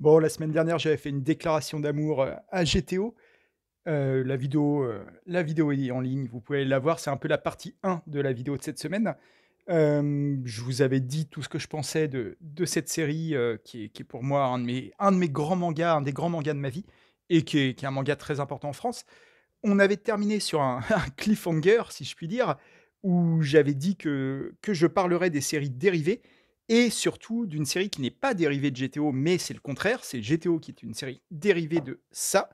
Bon, la semaine dernière, j'avais fait une déclaration d'amour euh, à GTO. Euh, la, vidéo, euh, la vidéo est en ligne, vous pouvez la voir, c'est un peu la partie 1 de la vidéo de cette semaine. je vous avais dit tout ce que je pensais de, de cette série, qui est, pour moi un de, mes, un de mes grands mangas, un des grands mangas de ma vie, et qui est, un manga très important en France. On avait terminé sur un, un cliffhanger, si je puis dire, où j'avais dit que, que je parlerais des séries dérivées et surtout d'une série qui n'est pas dérivée de GTO, mais c'est le contraire, c'est GTO qui est une série dérivée de ça,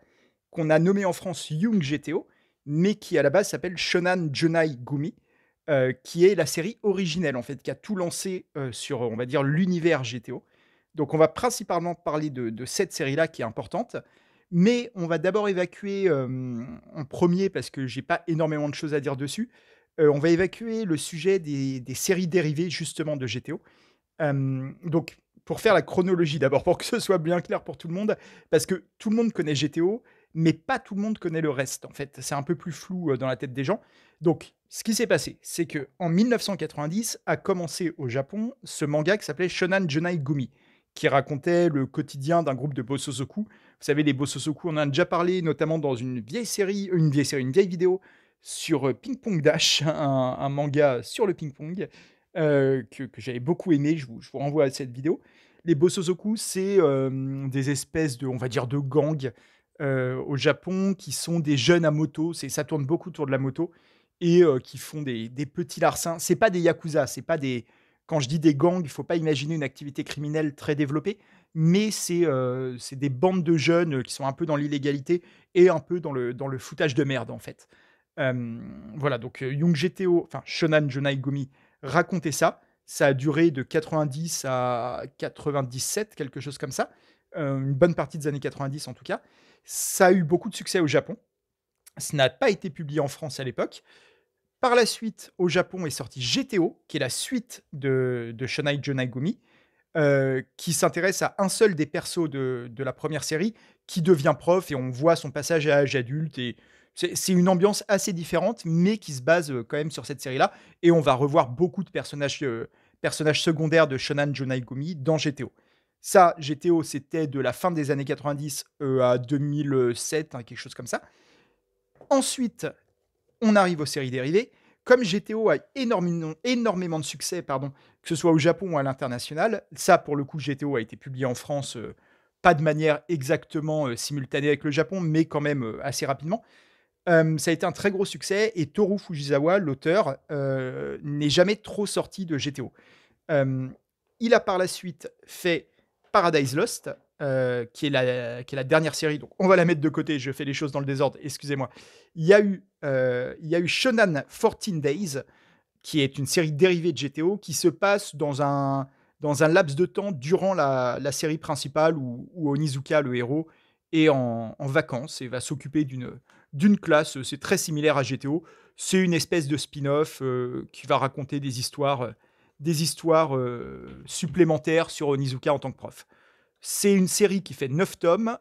qu'on a nommée en France Young GTO, mais qui à la base s'appelle Shonan Junai Gumi, euh, qui est la série originelle en fait, qui a tout lancé euh, sur, on va dire, l'univers GTO. Donc on va principalement parler de, cette série-là qui est importante, mais on va d'abord évacuer euh, en premier, parce que j'ai pas énormément de choses à dire dessus, on va évacuer le sujet des séries dérivées justement de GTO, donc, pour faire la chronologie d'abord, pour que ce soit bien clair pour tout le monde, parce que tout le monde connaît GTO, mais pas tout le monde connaît le reste. En fait, c'est un peu plus flou euh, dans la tête des gens. Donc, ce qui s'est passé, c'est que en 1990 a commencé au Japon ce manga qui s'appelait Shonan Junai Gumi, qui racontait le quotidien d'un groupe de bossosoku. Vous savez, les bossosoku, on en a déjà parlé, notamment dans une vieille série, une vieille série, une vieille vidéo sur euh, Ping Pong Dash, un manga sur le ping pong euh, que, j'avais beaucoup aimé. Je vous, renvoie à cette vidéo. Les Bosozoku, c'est euh, des espèces de, on va dire, de gangs euh, au Japon qui sont des jeunes à moto. C'est, ça tourne beaucoup autour de la moto et qui font des, petits larcins. C'est pas des yakuza, c'est pas des. Quand je dis des gangs, il faut pas imaginer une activité criminelle très développée, mais c'est, c'est des bandes de jeunes qui sont un peu dans l'illégalité et un peu dans le, dans le foutage de merde en fait. voilà, donc Young GTO, enfin Shonan Jonai Gomi raconter ça. Ça a duré de 90 à 97, quelque chose comme ça. Euh, une bonne partie des années 90 en tout cas. Ça a eu beaucoup de succès au Japon. Ça n'a pas été publié en France à l'époque. Par la suite, au Japon est sorti GTO, qui est la suite de, de Shonai Gumi, euh, qui s'intéresse à un seul des persos de, de, la première série, qui devient prof et on voit son passage à âge adulte et c'est une ambiance assez différente, mais qui se base euh, quand même sur cette série-là. Et on va revoir beaucoup de personnages, euh, personnages secondaires de Shonan Jonai dans GTO. Ça, GTO, c'était de la fin des années 90 euh, à 2007, hein, quelque chose comme ça. Ensuite, on arrive aux séries dérivées. Comme GTO a énormément, énormément de succès, pardon, que ce soit au Japon ou à l'international, ça, pour le coup, GTO a été publié en France, pas de manière exactement simultanée avec le Japon, mais quand même assez rapidement ça a été un très gros succès et Toru Fujisawa, l'auteur, euh, n'est jamais trop sorti de GTO. il a par la suite fait Paradise Lost, euh, qui est, la, dernière série, donc on va la mettre de côté, je fais les choses dans le désordre, excusez-moi. Il, y a eu, euh, il y a Shonan 14 Days, qui est une série dérivée de GTO, qui se passe dans un, laps de temps durant la, série principale où, Onizuka, le héros, est en vacances et va s'occuper d'une d'une classe. C'est très similaire à GTO. C'est une espèce de spin-off euh, qui va raconter des histoires, euh, des histoires euh, supplémentaires sur Onizuka en tant que prof. C'est une série qui fait 9 tomes,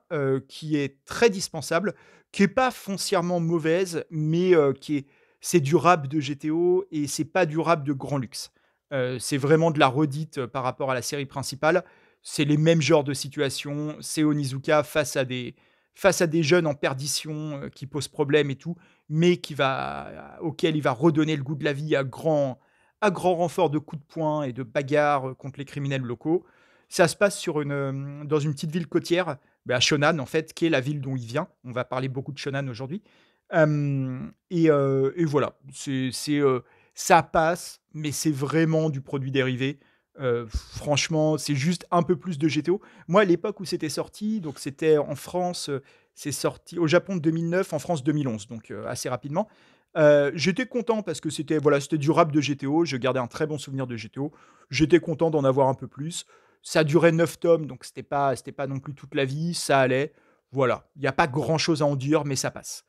qui est très dispensable, qui n'est pas foncièrement mauvaise, mais qui est c'est durable de GTO et c'est pas durable de grand luxe. c'est vraiment de la redite par rapport à la série principale. C'est les mêmes genres de situations. C'est Onizuka face à des, face à des jeunes en perdition euh, qui posent problème et tout, mais qui va, euh, auquel il va redonner le goût de la vie à grand, à grand renfort de coups de poing et de bagarres euh, contre les criminels locaux. Ça se passe sur une, dans une petite ville côtière, bah, à Shonan en fait, qui est la ville dont il vient. On va parler beaucoup de Shonan aujourd'hui. et, et, voilà, c'est, ça passe, mais c'est vraiment du produit dérivé. Euh, franchement, c'est juste un peu plus de GTO. Moi, à l'époque où c'était sorti, donc c'était en France, euh, c'est sorti au Japon 2009, en France 2011, donc euh, assez rapidement. j'étais content parce que c'était voilà, c'était du de GTO. Je gardais un très bon souvenir de GTO. J'étais content d'en avoir un peu plus. Ça durait 9 tomes, donc c'était pas, c'était pas non plus toute la vie. Ça allait. Voilà, il n'y a pas grand chose à en dire, mais ça passe.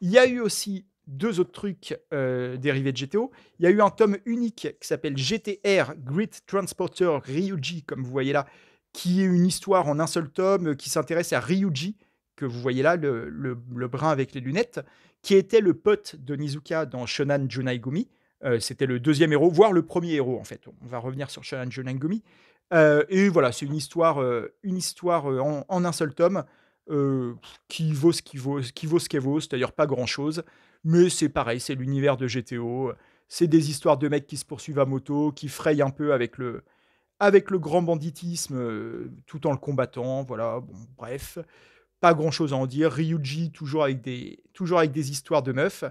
Il y a eu aussi deux autres trucs euh, dérivés de GTO. Il y a eu un tome unique qui s'appelle GTR, Grid Transporter Ryuji, comme vous voyez là, qui est une histoire en un seul tome qui s'intéresse à Ryuji, que vous voyez là, le, le, brun avec les lunettes, qui était le pote de Nizuka dans Shonan Junai Gumi. Euh, c'était le deuxième héros, voire le premier héros en fait. On va revenir sur Shonan Junai Gumi. Euh, et voilà, c'est une histoire, une histoire en, un seul tome. qui vaut ce qui qui vaut ce qu'elle vaut, cest à pas grand-chose. Mais c'est pareil, c'est l'univers de GTO. C'est des histoires de mecs qui se poursuivent à moto, qui frayent un peu avec le, avec le grand banditisme euh, tout en le combattant. Voilà, bon, bref, pas grand chose à en dire. Ryuji, toujours avec des, toujours avec des histoires de meufs.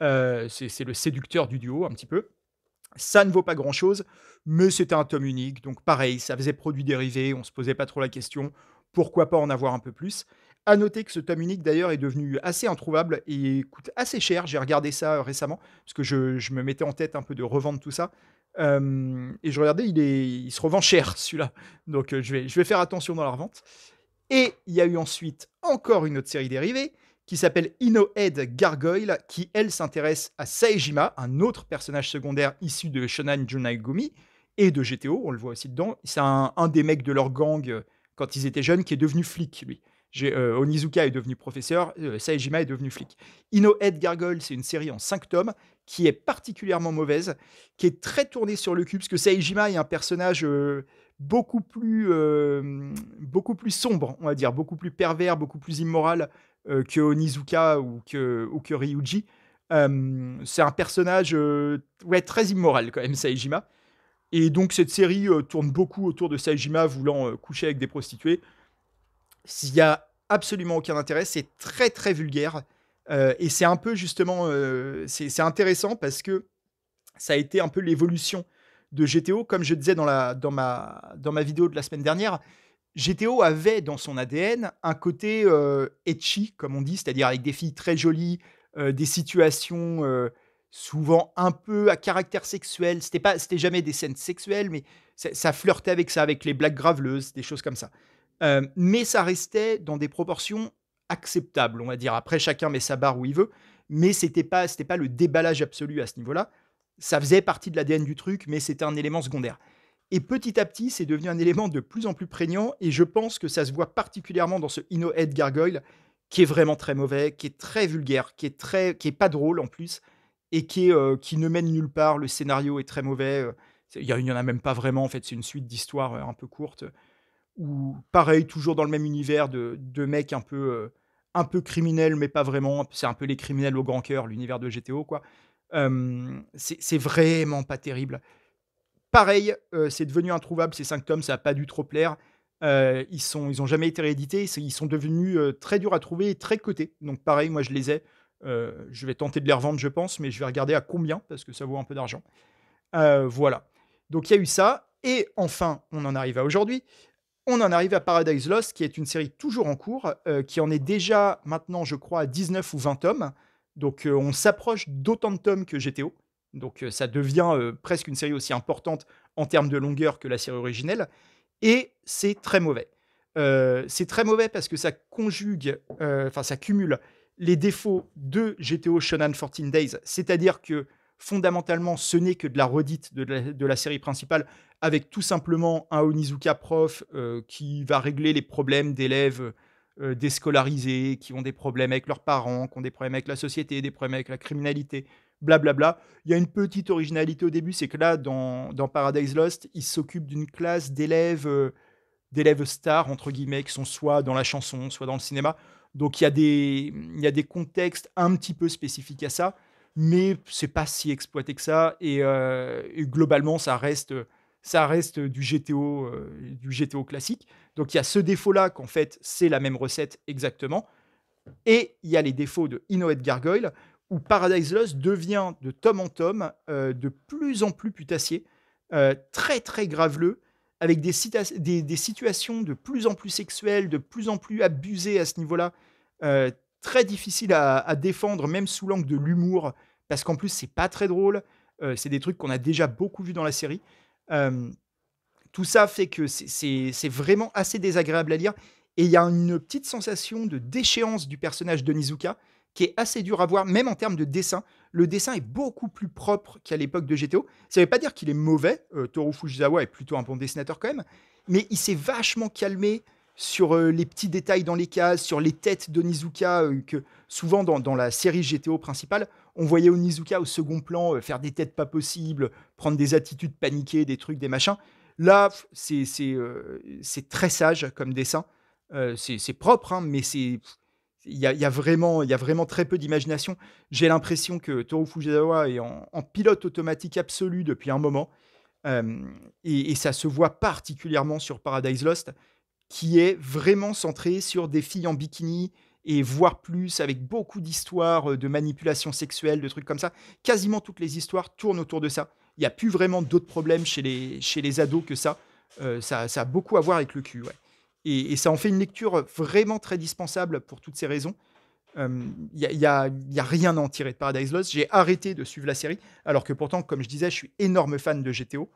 Euh, c'est le séducteur du duo, un petit peu. Ça ne vaut pas grand chose, mais c'était un tome unique. Donc, pareil, ça faisait produit dérivé, on se posait pas trop la question. Pourquoi pas en avoir un peu plus à noter que ce tome unique d'ailleurs est devenu assez introuvable et coûte assez cher. J'ai regardé ça euh, récemment parce que je, me mettais en tête un peu de revendre tout ça. et je regardais, il, se revend cher celui-là. Donc euh, je, vais, faire attention dans la revente. Et il y a eu ensuite encore une autre série dérivée qui s'appelle Inohead Gargoyle, qui elle s'intéresse à Saejima, un autre personnage secondaire issu de Shonan Junai Gumi et de GTO, on le voit aussi dedans. C'est un, un, des mecs de leur gang euh, quand ils étaient jeunes qui est devenu flic, lui. Euh, Onizuka est devenu professeur, euh, Saejima est devenu flic. Ino Gargoyle, c'est une série en 5 tomes qui est particulièrement mauvaise, qui est très tournée sur le cube parce que Saejima est un personnage euh, beaucoup, plus, beaucoup plus sombre, on va dire, beaucoup plus pervers, beaucoup plus immoral que Onizuka ou que, Ryuji. c'est un personnage ouais, très immoral quand même, Saejima. Et donc cette série tourne beaucoup autour de Saejima voulant coucher avec des prostituées. S'il y a absolument aucun intérêt, c'est très très vulgaire. Euh, et c'est un peu justement, euh, c'est intéressant parce que ça a été un peu l'évolution de GTO. Comme je disais dans, la, dans, ma, dans ma vidéo de la semaine dernière, GTO avait dans son ADN un côté euh, comme on dit, c'est-à-dire avec des filles très jolies, euh, des situations souvent un peu à caractère sexuel. C'était pas, jamais des scènes sexuelles, mais ça, ça flirtait avec ça, avec les blagues graveleuses, des choses comme ça. Euh, mais ça restait dans des proportions acceptables, on va dire. Après, chacun met sa barre où il veut, mais c'était pas, pas le déballage absolu à ce niveau-là. Ça faisait partie de l'ADN du truc, mais c'était un élément secondaire. Et petit à petit, c'est devenu un élément de plus en plus prégnant, et je pense que ça se voit particulièrement dans ce Inno Gargoyle, qui est vraiment très mauvais, qui est très vulgaire, qui est très, qui est pas drôle en plus, et qui, euh, qui ne mène nulle part. Le scénario est très mauvais. Euh, il n'y en a même pas vraiment, en fait. C'est une suite d'histoires un peu courtes. Ou pareil, toujours dans le même univers de, mecs un peu, euh, un peu criminels, mais pas vraiment. C'est un peu les criminels au grand cœur, l'univers de GTO, quoi. c'est vraiment pas terrible. Pareil, euh, c'est devenu introuvable, ces 5 tomes, ça n'a pas dû trop plaire. Euh, ils sont, ils ont jamais été réédités, ils sont devenus très durs à trouver et très cotés. Donc pareil, moi je les ai. je vais tenter de les revendre, je pense, mais je vais regarder à combien, parce que ça vaut un peu d'argent. voilà. Donc il y a eu ça. Et enfin, on en arrive à aujourd'hui on en arrive à Paradise Lost, qui est une série toujours en cours, euh, qui en est déjà maintenant, je crois, à 19 ou 20 tomes. Donc euh, on s'approche d'autant de tomes que GTO. Donc euh, ça devient presque une série aussi importante en termes de longueur que la série originelle. Et c'est très mauvais. c'est très mauvais parce que ça conjugue, enfin ça cumule les défauts de GTO Shonan 14 Days, c'est-à-dire que fondamentalement, ce n'est que de la redite de la, série principale, avec tout simplement un Onizuka prof euh, qui va régler les problèmes d'élèves euh, déscolarisés, qui ont des problèmes avec leurs parents, qui ont des problèmes avec la société, des problèmes avec la criminalité, blablabla. Bla bla. Il y a une petite originalité au début, c'est que là, dans, Paradise Lost, il s'occupe d'une classe d'élèves euh, d'élèves stars, entre guillemets, qui sont soit dans la chanson, soit dans le cinéma. Donc il y, a il y a des contextes un petit peu spécifiques à ça mais c'est pas si exploité que ça. Et, euh, globalement, ça reste, ça reste du GTO, euh, du GTO classique. Donc il y a ce défaut-là qu'en fait, c'est la même recette exactement. Et il y a les défauts de et Gargoyle, où Paradise Lost devient de tome en tome euh, de plus en plus putassier, très très graveleux, avec des, des, situations de plus en plus sexuelles, de plus en plus abusées à ce niveau-là très difficile à, défendre, même sous l'angle de l'humour, parce qu'en plus, c'est pas très drôle. Euh, c'est des trucs qu'on a déjà beaucoup vu dans la série. Euh, tout ça fait que c'est vraiment assez désagréable à lire. Et il y a une petite sensation de déchéance du personnage de Nizuka qui est assez dur à voir, même en termes de dessin. Le dessin est beaucoup plus propre qu'à l'époque de GTO. Ça ne veut pas dire qu'il est mauvais. Euh, Toru Fujisawa est plutôt un bon dessinateur quand même. Mais il s'est vachement calmé sur les petits détails dans les cases, sur les têtes de Nizuka, que souvent dans, la série GTO principale, on voyait Onizuka au second plan euh, faire des têtes pas possibles, prendre des attitudes paniquées, des trucs, des machins. Là, euh, c'est très sage comme dessin. Euh, c'est propre, hein, mais c'est il y, a vraiment y vraiment très peu d'imagination. J'ai l'impression que Toru Fujisawa est en, pilote automatique absolu depuis un moment, et, et, ça se voit particulièrement sur Paradise Lost, qui est vraiment centré sur des filles en bikini et voire plus, avec beaucoup d'histoires euh, de manipulation sexuelle, de trucs comme ça. Quasiment toutes les histoires tournent autour de ça. Il n'y a plus vraiment d'autres problèmes chez les, chez les ados que ça. Euh, ça. a beaucoup à voir avec le cul. Ouais. Et, ça en fait une lecture vraiment très dispensable pour toutes ces raisons. Il euh, n'y a, y a, rien à en tirer de Paradise Lost. J'ai arrêté de suivre la série, alors que pourtant, comme je disais, je suis énorme fan de GTO.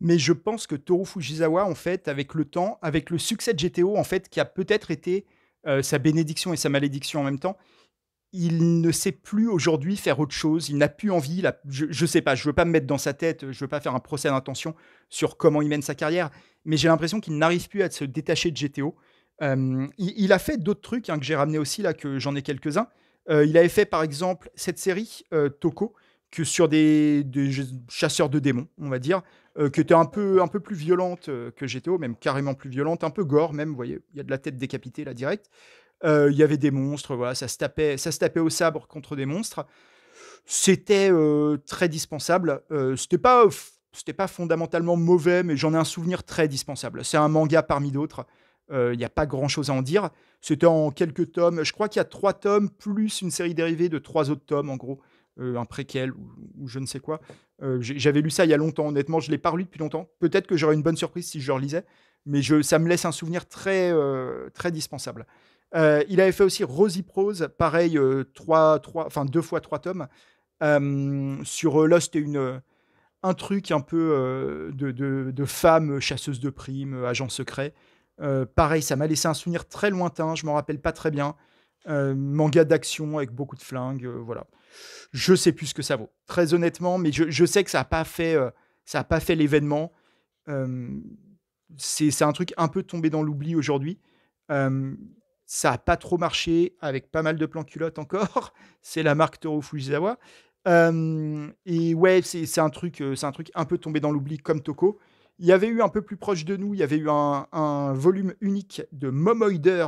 Mais je pense que Toru Fujisawa, en fait, avec le temps, avec le succès de GTO, en fait, qui a peut-être été euh, sa bénédiction et sa malédiction en même temps, il ne sait plus aujourd'hui faire autre chose, il n'a plus envie, je ne sais pas, je veux pas me mettre dans sa tête, je veux pas faire un procès d'intention sur comment il mène sa carrière, mais j'ai l'impression qu'il n'arrive plus à se détacher de GTO. Euh, il, a fait d'autres trucs hein, que j'ai ramené aussi, là, que j'en ai quelques-uns. Euh, il avait fait par exemple cette série, Toko, que sur des, chasseurs de démons, on va dire, euh, qui était un peu, un peu plus violente euh, que GTO, même carrément plus violente, un peu gore même, vous voyez, il y a de la tête décapitée là direct. Euh, il y avait des monstres, voilà, ça se tapait, ça se tapait au sabre contre des monstres. C'était très dispensable. c'était pas, c'était pas fondamentalement mauvais, mais j'en ai un souvenir très dispensable. C'est un manga parmi d'autres. Il n'y a pas grand-chose à en dire. C'était en quelques tomes. Je crois qu'il y a trois tomes plus une série dérivée de trois autres tomes, en gros. Euh, un préquel ou, je ne sais quoi. Euh, j'avais lu ça il y a longtemps, honnêtement, je ne l'ai pas lu depuis longtemps. Peut-être que j'aurais une bonne surprise si je le relisais, mais je, ça me laisse un souvenir très, euh, très dispensable. il avait fait aussi Rosie Prose, pareil, trois, trois, enfin, deux fois trois tomes. sur Lost et une un truc un peu de, de, de, femme chasseuse de primes, agent secret. pareil, ça m'a laissé un souvenir très lointain, je m'en rappelle pas très bien. manga d'action avec beaucoup de flingues, voilà. Je sais plus ce que ça vaut, très honnêtement, mais je, sais que ça n'a pas fait, euh, ça pas fait l'événement. Euh, c'est un truc un peu tombé dans l'oubli aujourd'hui. Euh, ça n'a pas trop marché avec pas mal de plans culottes encore. c'est la marque Toro Fujisawa. et ouais, c'est un truc, un truc un peu tombé dans l'oubli comme Toko. Il y avait eu un peu plus proche de nous, il y avait eu un, un volume unique de Momoider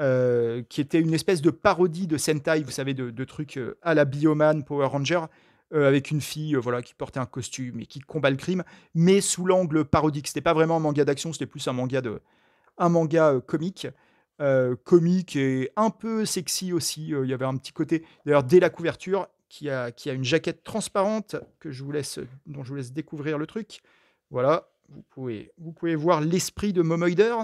euh, qui était une espèce de parodie de Sentai, vous savez, de, trucs euh, à la Bioman Power Ranger, euh, avec une fille voilà, qui portait un costume et qui combat le crime, mais sous l'angle parodique. C'était pas vraiment un manga d'action, c'était plus un manga, de, un manga comique. comique et un peu sexy aussi. Il y avait un petit côté, d'ailleurs, dès la couverture, qui a, qui a une jaquette transparente que je vous laisse, dont je vous laisse découvrir le truc. Voilà, vous pouvez, vous pouvez voir l'esprit de Momoider,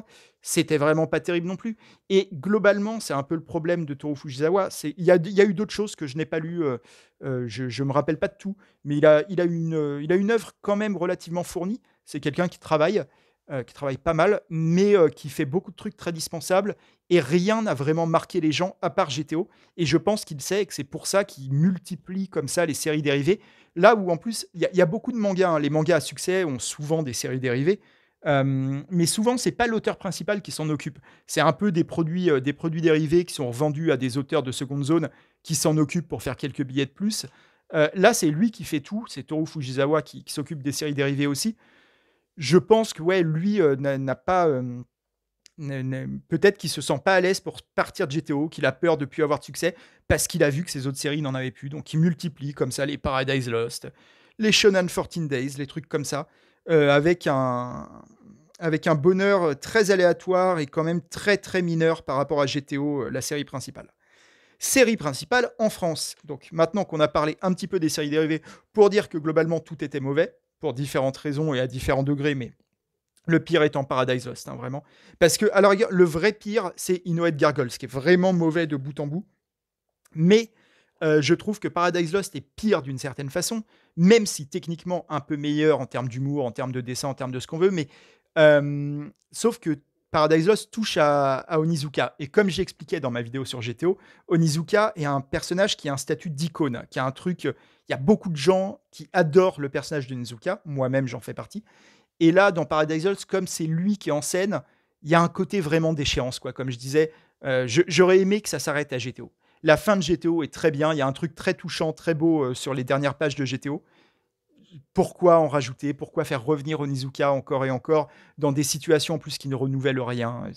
c'était vraiment pas terrible non plus. Et globalement, c'est un peu le problème de Toru Fujisawa. Il y a, eu d'autres choses que je n'ai pas lues, euh, euh, je me rappelle pas de tout, mais il a, il, a une, il a une œuvre quand même relativement fournie. C'est quelqu'un qui travaille euh, qui travaille pas mal, mais euh, qui fait beaucoup de trucs très dispensables. Et rien n'a vraiment marqué les gens à part GTO. Et je pense qu'il sait que c'est pour ça qu'il multiplie comme ça les séries dérivées. Là où en plus, il y, a beaucoup de mangas. Hein. Les mangas à succès ont souvent des séries dérivées. Euh, mais souvent, ce n'est pas l'auteur principal qui s'en occupe. C'est un peu des produits, des produits dérivés qui sont vendus à des auteurs de seconde zone qui s'en occupent pour faire quelques billets de plus. là, c'est lui qui fait tout. C'est Toru Fujizawa qui s'occupe des séries dérivées aussi je pense que ouais, lui euh, n'a pas. Euh, peut-être qu'il se sent pas à l'aise pour partir de GTO, qu'il a peur de plus avoir de succès, parce qu'il a vu que ses autres séries n'en avaient plus. Donc il multiplie comme ça les Paradise Lost, les Shonen 14 Days, les trucs comme ça, euh, avec, un, avec un bonheur très aléatoire et quand même très très mineur par rapport à GTO, la série principale série principale en France. Donc maintenant qu'on a parlé un petit peu des séries dérivées pour dire que globalement tout était mauvais, pour différentes raisons et à différents degrés, mais le pire étant Paradise Lost, hein, vraiment. Parce que, alors, le vrai pire, c'est Inoued Gargoyle, ce qui est vraiment mauvais de bout en bout. Mais euh, je trouve que Paradise Lost est pire d'une certaine façon, même si techniquement un peu meilleur en termes d'humour, en termes de dessin, en termes de ce qu'on veut, mais euh, sauf que Paradise Lost touche à, à Onizuka. Et comme j'expliquais dans ma vidéo sur GTO, Onizuka est un personnage qui a un statut d'icône, qui a un truc euh, il y a beaucoup de gens qui adorent le personnage de Nezuka, moi-même j'en fais partie. Et là, dans Paradise comme c'est lui qui est en scène, il y a un côté vraiment d'échéance, quoi. Comme je disais, euh, j'aurais aimé que ça s'arrête à GTO. La fin de GTO est très bien, il y a un truc très touchant, très beau euh, sur les dernières pages de GTO. Pourquoi en rajouter Pourquoi faire revenir Onizuka encore et encore dans des situations en plus qui ne renouvellent rien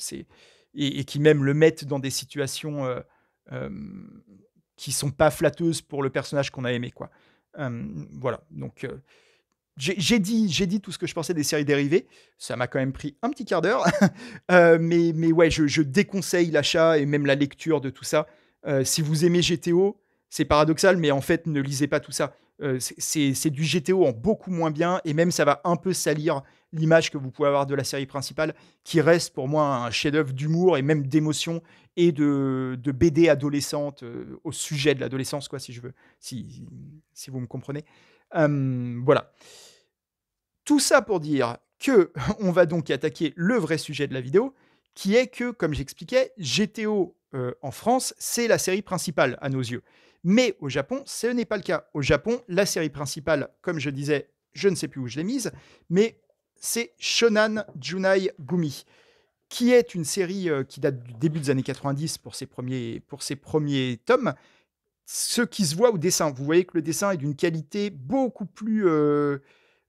et, et, qui même le mettent dans des situations euh, qui sont pas flatteuses pour le personnage qu'on a aimé. quoi. voilà, donc euh, j'ai dit, j'ai dit tout ce que je pensais des séries dérivées. Ça m'a quand même pris un petit quart d'heure. Euh, mais, mais ouais, je, je déconseille l'achat et même la lecture de tout ça. Euh, si vous aimez GTO, c'est paradoxal, mais en fait, ne lisez pas tout ça. c'est du GTO en beaucoup moins bien et même ça va un peu salir l'image que vous pouvez avoir de la série principale, qui reste pour moi un chef-d'œuvre d'humour et même d'émotion et de, de, BD adolescente euh, au sujet de l'adolescence, quoi, si je veux, si, si vous me comprenez. Hum, voilà. Tout ça pour dire que on va donc attaquer le vrai sujet de la vidéo, qui est que, comme j'expliquais, GTO euh, en France, c'est la série principale à nos yeux. Mais au Japon, ce n'est pas le cas. Au Japon, la série principale, comme je disais, je ne sais plus où je l'ai mise, mais c'est Shonan Junai Gumi, qui est une série euh, qui date du début des années 90 pour ses premiers, pour ses premiers tomes. Ce qui se voit au dessin, vous voyez que le dessin est d'une qualité beaucoup plus, euh,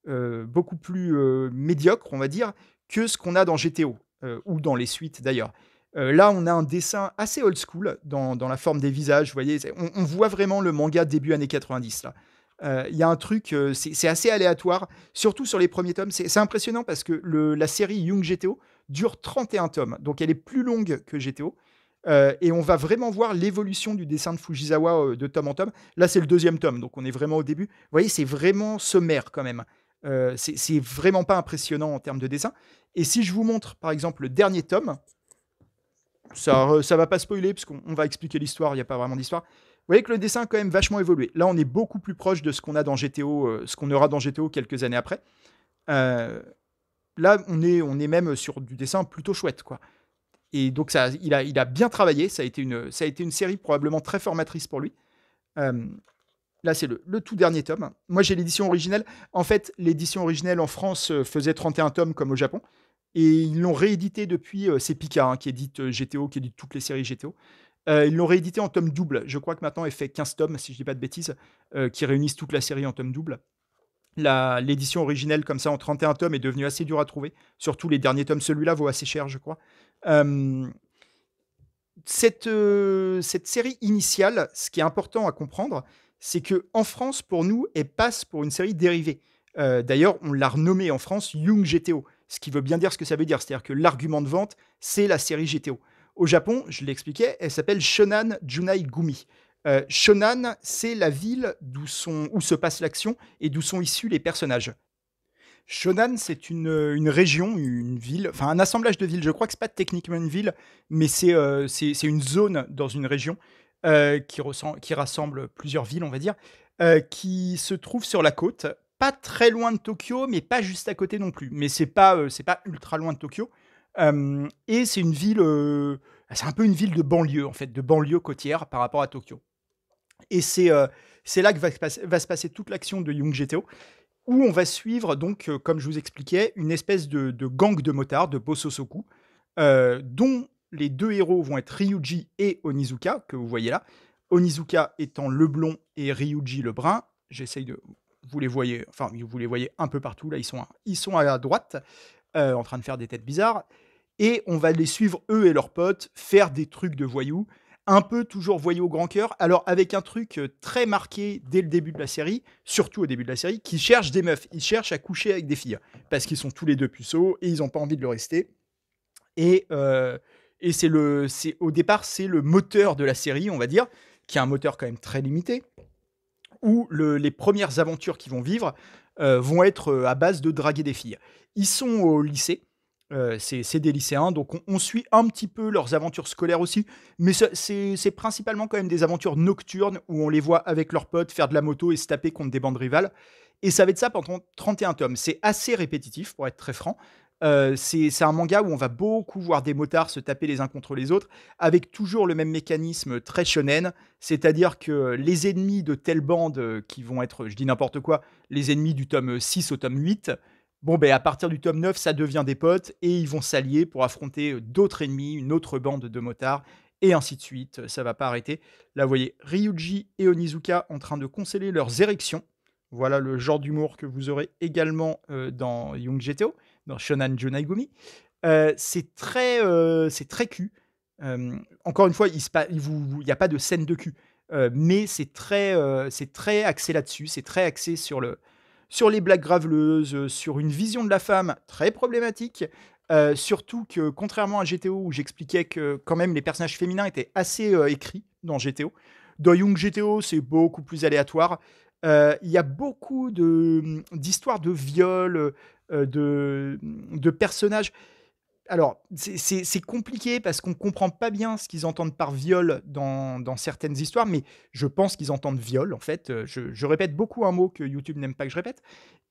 euh, beaucoup plus médiocre, on va dire, que ce qu'on a dans GTO, ou dans les suites d'ailleurs. là, on a un dessin assez old school dans, la forme des visages. Vous voyez, on, on, voit vraiment le manga début années 90. Là. Euh, il y a un truc, euh, c'est assez aléatoire, surtout sur les premiers tomes. C'est impressionnant parce que la série Young GTO dure 31 tomes, donc elle est plus longue que GTO. Euh, et on va vraiment voir l'évolution du dessin de Fujisawa de tome en tome. Là, c'est le deuxième tome, donc on est vraiment au début. Vous voyez, c'est vraiment sommaire quand même. c'est vraiment pas impressionnant en termes de dessin. Et si je vous montre, par exemple, le dernier tome, ça, ne va pas spoiler, parce qu'on va expliquer l'histoire, il n'y a pas vraiment d'histoire. Vous voyez que le dessin a quand même vachement évolué. Là, on est beaucoup plus proche de ce qu'on a dans GTO, euh, ce qu'on aura dans GTO quelques années après. Euh, là, on est, même sur du dessin plutôt chouette, quoi. Et donc, ça, il, a, bien travaillé. Ça a, été une, série probablement très formatrice pour lui. Euh, là, c'est le, tout dernier tome. Moi, j'ai l'édition originelle. En fait, l'édition originelle en France faisait 31 tomes comme au Japon. Et ils l'ont réédité depuis. c'est Pika hein, qui édite GTO, qui édite toutes les séries GTO. Euh, ils l'ont réédité en tome double. Je crois que maintenant, elle fait 15 tomes, si je ne dis pas de bêtises, euh, qui réunissent toute la série en tome double. L'édition originelle, comme ça, en 31 tomes, est devenue assez dure à trouver. Surtout les derniers tomes. Celui-là vaut assez cher, je crois. Euh, cette, cette série initiale, ce qui est important à comprendre, c'est que en France, pour nous, elle passe pour une série dérivée. D'ailleurs, on l'a renommée en France Young GTO, ce qui veut bien dire ce que ça veut dire. C'est-à-dire que l'argument de vente, c'est la série GTO. Au Japon, je l'expliquais, elle s'appelle Shonan Junai Gumi. Euh, Shonan, c'est la ville d'où où se passe l'action et d'où sont issus les personnages. Shonan, c'est une, région, une ville, enfin un assemblage de villes. Je crois que ce n'est pas techniquement une ville, mais c'est euh, une zone dans une région euh, qui, rassemble plusieurs villes, on va dire, qui se trouve sur la côte, pas très loin de Tokyo, mais pas juste à côté non plus. Mais c'est pas, c'est pas ultra loin de Tokyo. Euh, et c'est une ville, euh, c'est un peu une ville de banlieue en fait, de banlieue côtière par rapport à Tokyo. Et c'est euh, là que va, va, se passer toute l'action de Young GTO, où on va suivre donc, comme je vous expliquais, une espèce de, gang de motards de Bososoku, dont les deux héros vont être Ryuji et Onizuka que vous voyez là. Onizuka étant le blond et Ryuji le brun. J'essaye de vous les voyez, enfin vous les voyez un peu partout là. Ils sont à, ils sont à droite. en train de faire des têtes bizarres et on va les suivre, eux et leurs potes, faire des trucs de voyous, un peu toujours voyous au grand cœur, alors avec un truc euh, très marqué dès le début de la série, surtout au début de la série, qui cherchent des meufs, ils cherchent à coucher avec des filles, parce qu'ils sont tous les deux puceaux et ils n'ont pas envie de le rester. Et, euh, et c'est le, c'est, au départ, c'est le moteur de la série, on va dire, qui est un moteur quand même très limité, où les premières aventures qu'ils vont vivre euh, vont être à base de draguer des filles. Ils sont au lycée, euh, c'est des lycéens, donc on, suit un petit peu leurs aventures scolaires aussi, mais c'est principalement quand même des aventures nocturnes où on les voit avec leurs potes faire de la moto et se taper contre des bandes rivales. Et ça va être ça pendant 31 tomes. C'est assez répétitif, pour être très franc. Euh, c'est un manga où on va beaucoup voir des motards se taper les uns contre les autres, avec toujours le même mécanisme très shonen, c'est-à-dire que les ennemis de telle bande euh, qui vont être, je dis n'importe quoi, les ennemis du tome 6 au tome 8, Bon, ben à partir du tome 9, ça devient des potes et ils vont s'allier pour affronter euh, d'autres ennemis, une autre bande de motards et ainsi de suite. Ça va pas arrêter. Là, vous voyez Ryuji et Onizuka en train de conseiller leurs érections. Voilà le genre d'humour que vous aurez également euh, dans Young GTO, dans Shonan Junaigumi. Euh, c'est très, euh, c'est très cul. encore une fois, il n'y a pas de scène de cul, mais c'est très, c'est très axé là-dessus. C'est très axé sur le, sur les blagues graveleuses, euh, sur une vision de la femme très problématique. Euh, surtout que, contrairement à GTO, où j'expliquais que quand même les personnages féminins étaient assez euh, écrits dans GTO, dans Young GTO, c'est beaucoup plus aléatoire. Il y a beaucoup hum, d'histoires de, viol, viols, de personnages alors, c'est compliqué parce qu'on ne comprend pas bien ce qu'ils entendent par viol dans, certaines histoires, mais je pense qu'ils entendent viol, en fait. Euh, je, répète beaucoup un mot que YouTube n'aime pas que je répète.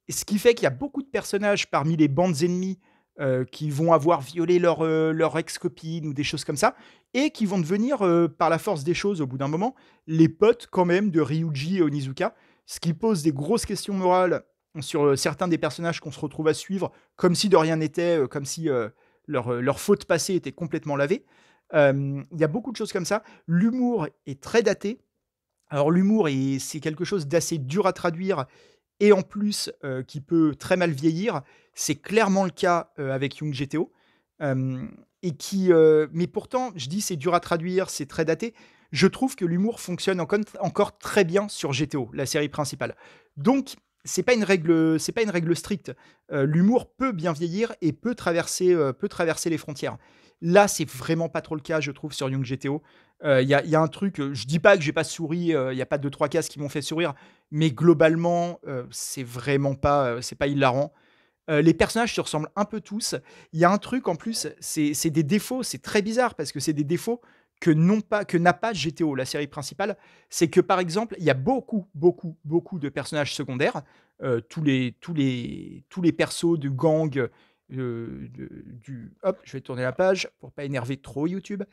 Ce qui fait qu'il y a beaucoup de personnages parmi les bandes ennemies euh, qui vont avoir violé euh, leur, ex-copine ou des choses comme ça, et qui vont devenir, par la force des choses au bout d'un moment, les potes quand même de Ryuji et Onizuka, ce qui pose des grosses questions morales sur certains des personnages qu'on se retrouve à suivre, comme si de rien n'était, comme si euh, leur, faute passée était complètement lavée. Euh, il y a beaucoup de choses comme ça. L'humour est très daté. Alors l'humour, c'est quelque chose d'assez dur à traduire et en plus euh, qui peut très mal vieillir. C'est clairement le cas avec Young GTO. et qui, mais pourtant, je dis c'est dur à traduire, c'est très daté. Je trouve que l'humour fonctionne encore, encore très bien sur GTO, la série principale. Donc, c'est pas une règle, c'est pas une règle stricte. Euh, l'humour peut bien vieillir et peut traverser, euh, peut traverser les frontières. Là, c'est vraiment pas trop le cas, je trouve, sur Young GTO. Euh, il y, a un truc, je dis pas que j'ai pas souri, il y a pas deux trois cases qui m'ont fait sourire, mais globalement, c'est vraiment pas, c'est pas hilarant. les personnages se ressemblent un peu tous. Il y a un truc en plus, c'est des défauts, c'est très bizarre parce que c'est des défauts que non pas n'a pas GTO, la série principale, c'est que par exemple, il y a beaucoup, beaucoup, beaucoup de personnages secondaires. Euh, tous les tous les tous les persos de gang euh, du hop, je vais tourner la page pour pas énerver trop YouTube.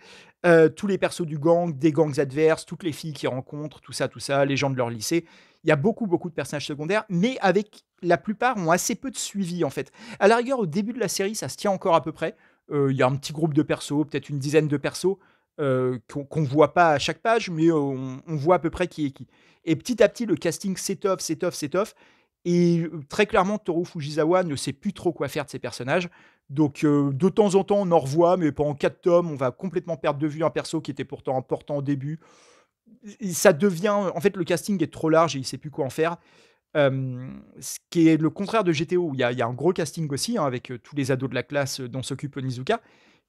Euh, tous les persos du gang, des gangs adverses, toutes les filles qu'ils rencontrent, tout ça, tout ça, les gens de leur lycée. Il y a beaucoup, beaucoup de personnages secondaires, mais avec la plupart ont assez peu de suivi en fait. À la rigueur, au début de la série, ça se tient encore à peu près. Il y a un petit groupe de persos, peut-être une dizaine de persos, euh, qu'on voit pas à chaque page, mais on, voit à peu près qui est qui. Et petit à petit, le casting s'étoffe, s'étoffe, s'étoffe. Et euh, très clairement, Toru Fujisawa ne sait plus trop quoi faire de ses personnages. Donc, euh, de temps en temps, on en revoit, mais pendant quatre tomes, on va complètement perdre de vue un perso qui était pourtant important au début. ça devient. En fait, le casting est trop large et il sait plus quoi en faire. ce qui est le contraire de GTO, où il y, a un gros casting aussi, hein, avec tous les ados de la classe dont s'occupe Nizuka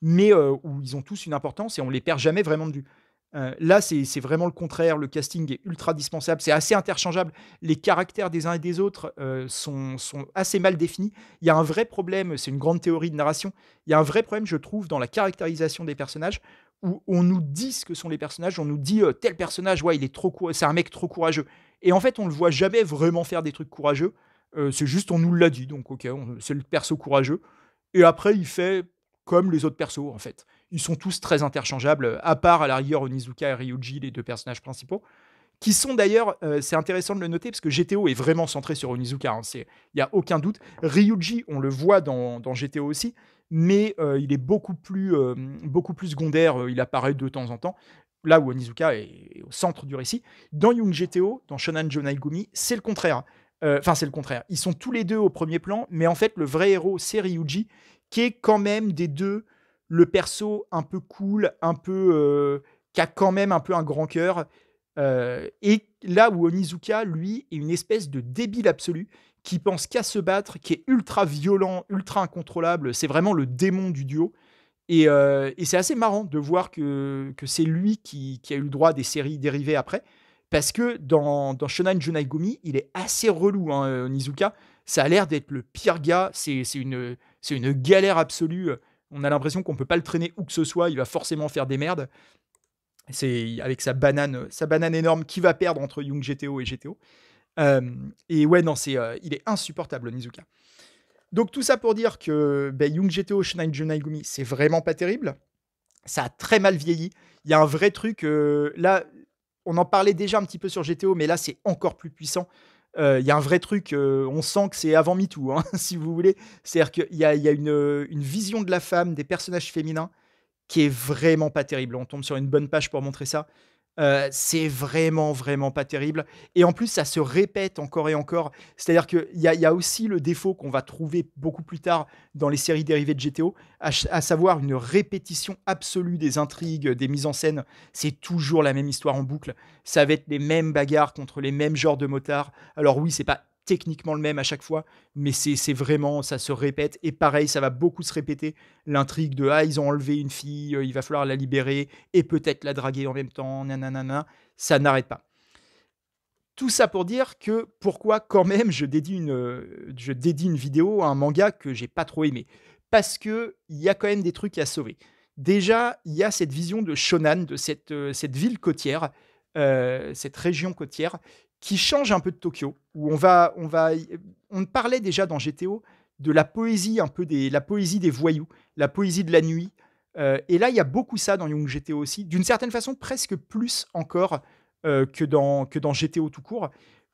mais euh, où ils ont tous une importance et on les perd jamais vraiment de vue. Euh, là, c'est vraiment le contraire. Le casting est ultra dispensable. C'est assez interchangeable. Les caractères des uns et des autres euh, sont, sont, assez mal définis. Il y a un vrai problème. C'est une grande théorie de narration. Il y a un vrai problème, je trouve, dans la caractérisation des personnages où on nous dit ce que sont les personnages. On nous dit tel personnage, ouais, il est trop c'est un mec trop courageux. Et en fait, on le voit jamais vraiment faire des trucs courageux. c'est juste on nous l'a dit. Donc, ok, c'est le perso courageux. Et après, il fait comme les autres persos, en fait. Ils sont tous très interchangeables, à part à l'arrière Onizuka et Ryuji, les deux personnages principaux, qui sont d'ailleurs, euh, c'est intéressant de le noter, parce que GTO est vraiment centré sur Onizuka, hein, il y n'y a aucun doute. Ryuji, on le voit dans, GTO aussi, mais euh, il est beaucoup plus, euh, beaucoup plus secondaire, il apparaît de temps en temps, là où Onizuka est, au centre du récit. Dans Young GTO, dans Shonan Jonai Gumi, c'est le contraire. Hein. Enfin, c'est le contraire. Ils sont tous les deux au premier plan, mais en fait, le vrai héros, c'est Ryuji, qui est quand même des deux le perso un peu cool, un peu euh, qui a quand même un peu un grand cœur. Euh, et là où Onizuka, lui, est une espèce de débile absolu qui pense qu'à se battre, qui est ultra violent, ultra incontrôlable. C'est vraiment le démon du duo. Et, euh, c'est assez marrant de voir que, c'est lui qui, a eu le droit des séries dérivées après. Parce que dans, dans Junai Gumi, il est assez relou, hein, Onizuka. Ça a l'air d'être le pire gars. C'est une c'est une galère absolue. Euh, on a l'impression qu'on ne peut pas le traîner où que ce soit, il va forcément faire des merdes. C'est avec sa banane, euh, sa banane énorme qui va perdre entre Young GTO et GTO. Euh, et ouais, non, c'est, il est insupportable, Nizuka. Donc tout ça pour dire que ben, Young GTO Shinai Gumi, c'est vraiment pas terrible. Ça a très mal vieilli. Il y a un vrai truc. là, on en parlait déjà un petit peu sur GTO, mais là, c'est encore plus puissant. Euh, il y a un vrai truc, euh, on sent que c'est avant MeToo, hein, si vous voulez. C'est-à-dire qu'il y a, une, euh, une, vision de la femme, des personnages féminins, qui est vraiment pas terrible. On tombe sur une bonne page pour montrer ça. Euh, c'est vraiment, vraiment pas terrible. Et en plus, ça se répète encore et encore. C'est-à-dire qu'il y, y, a aussi le défaut qu'on va trouver beaucoup plus tard dans les séries dérivées de GTO, à, à savoir une répétition absolue des intrigues, des mises en scène. C'est toujours la même histoire en boucle. Ça va être les mêmes bagarres contre les mêmes genres de motards. Alors oui, c'est pas techniquement le même à chaque fois, mais c'est vraiment, ça se répète. Et pareil, ça va beaucoup se répéter. L'intrigue de Ah, ils ont enlevé une fille, euh, il va falloir la libérer et peut-être la draguer en même temps, nanana, ça n'arrête pas. Tout ça pour dire que pourquoi quand même je dédie une, euh, je dédie une vidéo à un manga que j'ai pas trop aimé. Parce qu'il y a quand même des trucs à sauver. Déjà, il y a cette vision de Shonan, de cette, euh, cette ville côtière, cette région côtière, qui change un peu de Tokyo, où on va, on va, on parlait déjà dans GTO de la poésie un peu des, la poésie des voyous, la poésie de la nuit. Euh, et là, il y a beaucoup ça dans Young GTO aussi, d'une certaine façon presque plus encore euh, que dans que dans GTO tout court,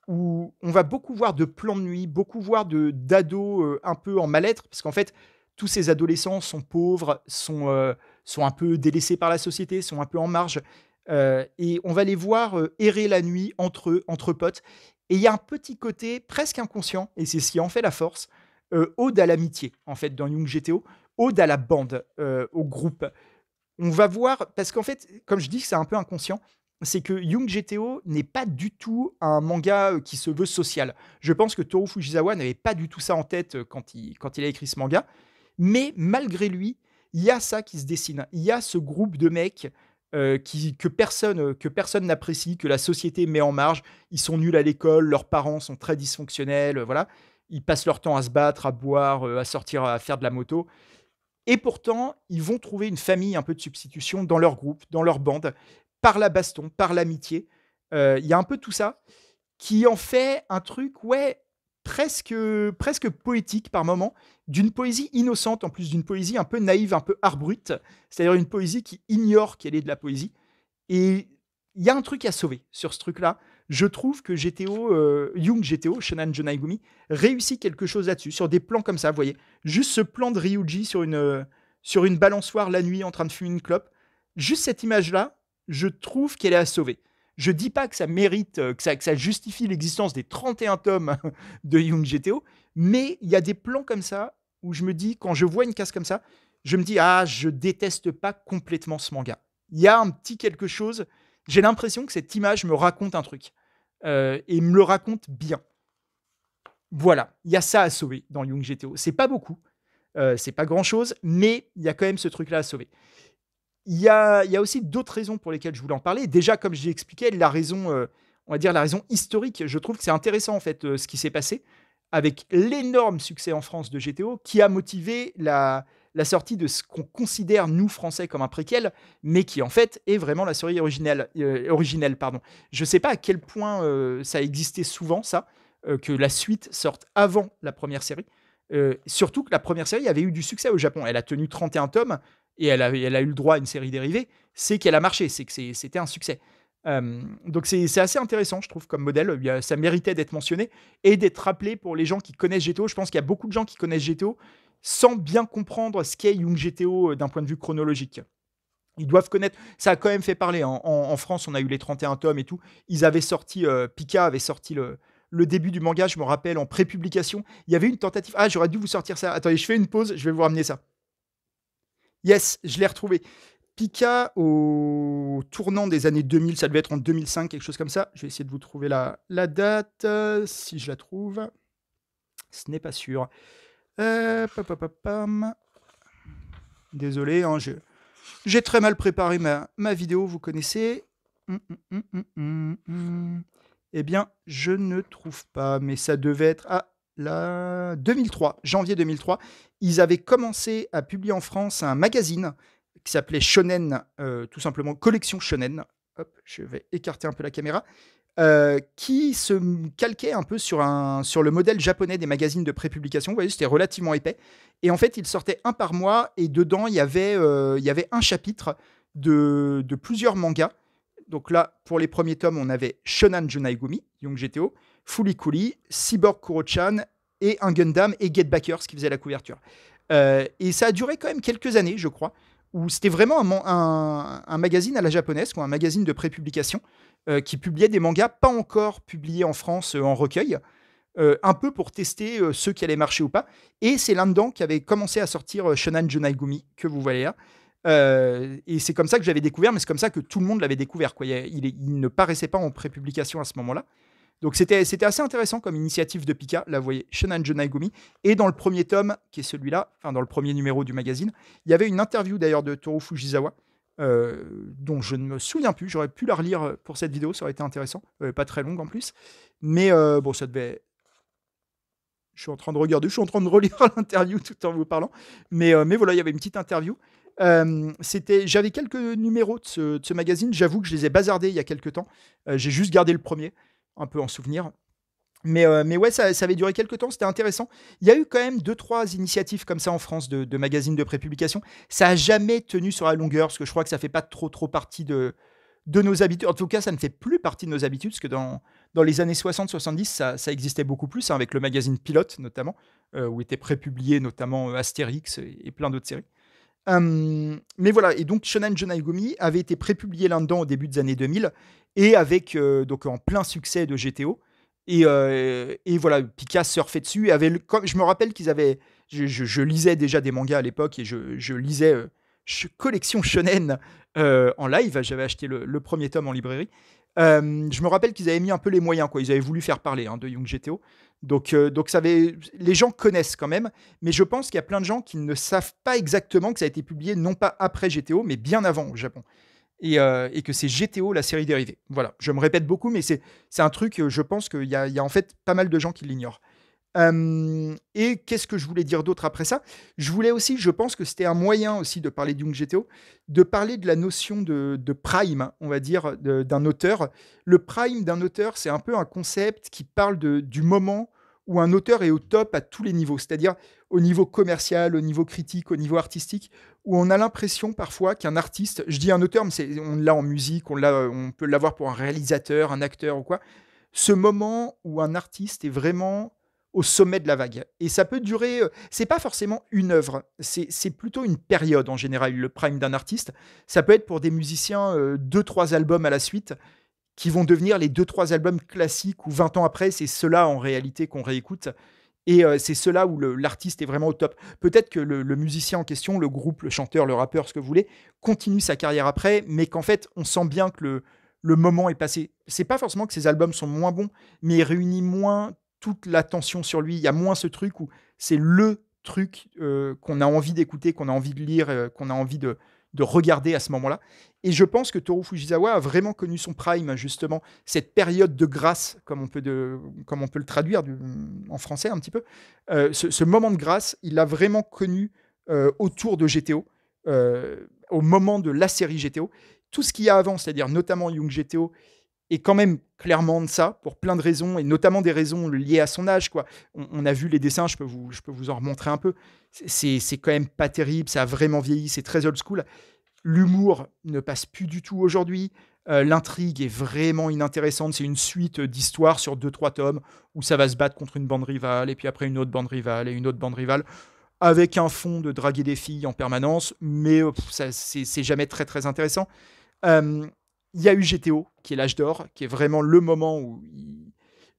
où on va beaucoup voir de plans de nuit, beaucoup voir de d'ados euh, un peu en mal-être, parce qu'en fait, tous ces adolescents sont pauvres, sont sont un peu délaissés par la société, sont un peu en marge. Euh, et on va les voir euh, errer la nuit entre entre potes. Et il y a un petit côté presque inconscient, et c'est ce qui en fait la force, au euh, ode à l'amitié, en fait, dans Young GTO, ode à la bande, au groupe. On va voir, parce qu'en fait, comme je dis c'est un peu inconscient, c'est que Young GTO n'est pas du tout un manga qui se veut social. Je pense que Toru Fujisawa n'avait pas du tout ça en tête quand il, quand il a écrit ce manga. Mais malgré lui, il y a ça qui se dessine. Il y a ce groupe de mecs euh, euh, que personne n'apprécie, que la société met en marge. Ils sont nuls à l'école, leurs parents sont très dysfonctionnels, euh, voilà. Ils passent leur temps à se battre, à boire, à sortir, à faire de la moto. Et pourtant, ils vont trouver une famille un peu de substitution dans leur groupe, dans leur bande, par la baston, par l'amitié. Il y a un peu tout ça qui en fait un truc, ouais, presque, presque poétique par moment, d'une poésie innocente, en plus d'une poésie un peu naïve, un peu arbrute, c'est-à-dire une poésie qui ignore qu'elle est de la poésie. Et il y a un truc à sauver sur ce truc-là. Je trouve que GTO, euh, Young GTO, Shonan Jonaigumi, réussit quelque chose là-dessus, sur des plans comme ça, vous voyez. Juste ce plan de Ryuji sur une, euh, sur une balançoire la nuit en train de fumer une clope. Juste cette image-là, je trouve qu'elle est à sauver. Je dis pas que ça mérite, euh, que ça, justifie l'existence des 31 tomes de Young GTO, mais il y a des plans comme ça où je me dis, quand je vois une case comme ça, je me dis, ah, je déteste pas complètement ce manga. Il y a un petit quelque chose. J'ai l'impression que cette image me raconte un truc. Euh, et me le raconte bien. Voilà, il y a ça à sauver dans Young GTO. C'est pas beaucoup, euh, c'est pas grand chose, mais il y a quand même ce truc-là à sauver. Il y a, aussi d'autres raisons pour lesquelles je voulais en parler. Déjà, comme j'ai expliqué, la raison, euh, on va dire la raison historique, je trouve que c'est intéressant en fait euh, ce qui s'est passé avec l'énorme succès en France de GTO qui a motivé la, la sortie de ce qu'on considère, nous, Français, comme un préquel, mais qui, en fait, est vraiment la série originelle. Euh, pardon. Je ne sais pas à quel point euh, ça ça existé souvent, ça, euh, que la suite sorte avant la première série. surtout que la première série avait eu du succès au Japon. Elle a tenu 31 tomes et elle elle a eu le droit à une série dérivée. C'est qu'elle a marché, c'est que c'était un succès. Euh, donc c'est assez intéressant, je trouve, comme modèle. Ça méritait d'être mentionné et d'être rappelé pour les gens qui connaissent GTO. Je pense qu'il y a beaucoup de gens qui connaissent GTO sans bien comprendre ce qu'est Young GTO euh, d'un point de vue chronologique. Ils doivent connaître, ça a quand même fait parler. En, France, on a eu les 31 tomes et tout. Ils avaient sorti, euh, Pika avait sorti le, le début du manga, je me rappelle, en prépublication. Il y avait une tentative. Ah, j'aurais dû vous sortir ça. Attendez, je fais une pause, je vais vous ramener ça. Yes, je l'ai retrouvé. Pika au tournant des années 2000, ça devait être en 2005, quelque chose comme ça. Je vais essayer de vous trouver la, date, euh, si je la trouve. Ce n'est pas sûr. Euh, Désolé, hein, j'ai très mal préparé ma, vidéo, vous connaissez. Mm, mm, mm, eh bien, je ne trouve pas, mais ça devait être... à la... 2003, janvier 2003. Ils avaient commencé à publier en France un magazine qui s'appelait Shonen, euh, tout simplement Collection Shonen. Hop, je vais écarter un peu la caméra. Euh, qui se calquait un peu sur, un, sur le modèle japonais des magazines de prépublication. Vous voyez, c'était relativement épais. Et en fait, il sortait un par mois et dedans, il y avait, euh, il y avait un chapitre de, de, plusieurs mangas. Donc là, pour les premiers tomes, on avait Shonan Gumi, Young GTO, Kuli, Cyborg Kurochan et un Gundam et Get Backers qui faisait la couverture. et ça a duré quand même quelques années, je crois où c'était vraiment un, magazine à la japonaise, un magazine de prépublication, euh, qui publiait des mangas pas encore publiés en France euh, en recueil, euh, un peu pour tester ceux qui allaient marcher ou pas. Et c'est là-dedans qu'avait commencé à sortir Shonan Gumi, que vous voyez là. et c'est comme ça que j'avais découvert, mais c'est comme ça que tout le monde l'avait découvert. Quoi. il, ne paraissait pas en prépublication à ce moment-là. Donc c'était assez intéressant comme initiative de Pika. Là, vous voyez Shonan Gumi, Et dans le premier tome, qui est celui-là, enfin dans le premier numéro du magazine, il y avait une interview d'ailleurs de Toru Fujizawa, euh, dont je ne me souviens plus. J'aurais pu la relire euh, pour cette vidéo, ça aurait été intéressant. pas très longue en plus. Mais euh, bon, ça devait. Je suis en train de regarder, je suis en train de relire l'interview tout en vous parlant. Mais, mais voilà, il y avait une petite interview. c'était, j'avais quelques numéros de ce, magazine. J'avoue que je les ai bazardés il y a quelques temps. j'ai juste gardé le premier un peu en souvenir. Mais, euh, mais ouais, ça, ça, avait duré quelques temps, c'était intéressant. Il y a eu quand même deux, trois initiatives comme ça en France de, magazines de prépublication. Ça n'a jamais tenu sur la longueur, parce que je crois que ça ne fait pas trop, trop partie de, de nos habitudes. En tout cas, ça ne fait plus partie de nos habitudes, parce que dans, dans les années 60-70, ça, ça, existait beaucoup plus, hein, avec le magazine Pilote notamment, euh, où étaient prépubliés notamment euh, Astérix et, plein d'autres séries. Hum, mais voilà, et donc Shonen Jonaigumi avait été prépublié là-dedans au début des années 2000, et avec euh, donc en plein succès de GTO. Et, euh, et voilà, Pika surfait dessus. avait comme, je me rappelle qu'ils avaient. Je, je, lisais déjà des mangas à l'époque et je, je lisais euh, Collection Shonen en live. J'avais acheté le, premier tome en librairie. je me rappelle qu'ils avaient mis un peu les moyens, quoi. Ils avaient voulu faire parler hein, de Young GTO. Donc, donc ça avait, les gens connaissent quand même, mais je pense qu'il y a plein de gens qui ne savent pas exactement que ça a été publié non pas après GTO, mais bien avant au Japon. Euh, et, que c'est GTO, la série dérivée. Voilà, je me répète beaucoup, mais c'est un truc, euh, je pense qu'il y, a, y a en fait pas mal de gens qui l'ignorent. Euh, et qu'est-ce que je voulais dire d'autre après ça Je voulais aussi, je pense que c'était un moyen aussi de parler d'une GTO, de parler de la notion de, de prime, on va dire, d'un auteur. Le prime d'un auteur, c'est un peu un concept qui parle de, du moment où un auteur est au top à tous les niveaux, c'est-à-dire au niveau commercial, au niveau critique, au niveau artistique, où on a l'impression parfois qu'un artiste, je dis un auteur, mais c'est, on l'a en musique, on, peut l'avoir pour un réalisateur, un acteur ou quoi, ce moment où un artiste est vraiment au sommet de la vague. Et ça peut durer, euh, c'est pas forcément une œuvre, c'est, plutôt une période en général, le prime d'un artiste. Ça peut être pour des musiciens euh, deux, trois albums à la suite qui vont devenir les deux, trois albums classiques ou 20 ans après, c'est cela en réalité qu'on réécoute. Et euh, c'est cela où l'artiste est vraiment au top. Peut-être que le, musicien en question, le groupe, le chanteur, le rappeur, ce que vous voulez, continue sa carrière après, mais qu'en fait, on sent bien que le, moment est passé. C'est pas forcément que ses albums sont moins bons, mais il réunit moins toute l'attention sur lui. Il y a moins ce truc où c'est le truc euh, qu'on a envie d'écouter, qu'on a envie de lire, euh, qu'on a envie de, de regarder à ce moment-là. Et je pense que Toru Fujisawa a vraiment connu son prime, justement, cette période de grâce, comme on peut, comme on peut le traduire en français un petit peu. Euh, ce, moment de grâce, il l'a vraiment connu euh, autour de GTO, euh, au moment de la série GTO. Tout ce qui y a avant, c'est-à-dire notamment Young GTO et quand même clairement de ça, pour plein de raisons, et notamment des raisons liées à son âge. Quoi. On, a vu les dessins, je peux vous, je peux vous en remontrer un peu. C'est quand même pas terrible, ça a vraiment vieilli, c'est très old school. L'humour ne passe plus du tout aujourd'hui. Euh, l'intrigue est vraiment inintéressante. C'est une suite d'histoires sur deux, trois tomes où ça va se battre contre une bande rivale, et puis après une autre bande rivale, et une autre bande rivale, avec un fond de draguer des filles en permanence, mais oh, c'est jamais très, très intéressant. Euh, il y a eu GTO, qui est l'âge d'or, qui est vraiment le moment où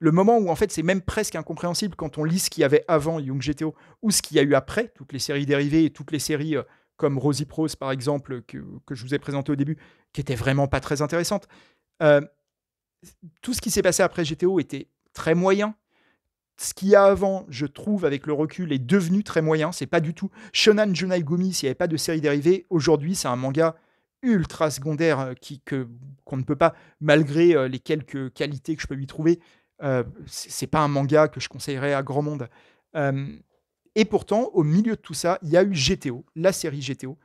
le moment où en fait c'est même presque incompréhensible quand on lit ce qu'il y avait avant Young GTO ou ce qu'il y a eu après, toutes les séries dérivées et toutes les séries euh, comme Rosie Prose par exemple que, je vous ai présenté au début, qui n'étaient vraiment pas très intéressantes. Euh, tout ce qui s'est passé après GTO était très moyen. Ce qu'il y a avant, je trouve, avec le recul, est devenu très moyen. C'est pas du tout. Shonan Junai Gumi, s'il n'y avait pas de série dérivée, aujourd'hui, c'est un manga ultra secondaire qui, que, qu'on ne peut pas, malgré les quelques qualités que je peux lui trouver, c'est pas un manga que je conseillerais à grand monde. et pourtant, au milieu de tout ça, il y a eu GTO, la série GTO,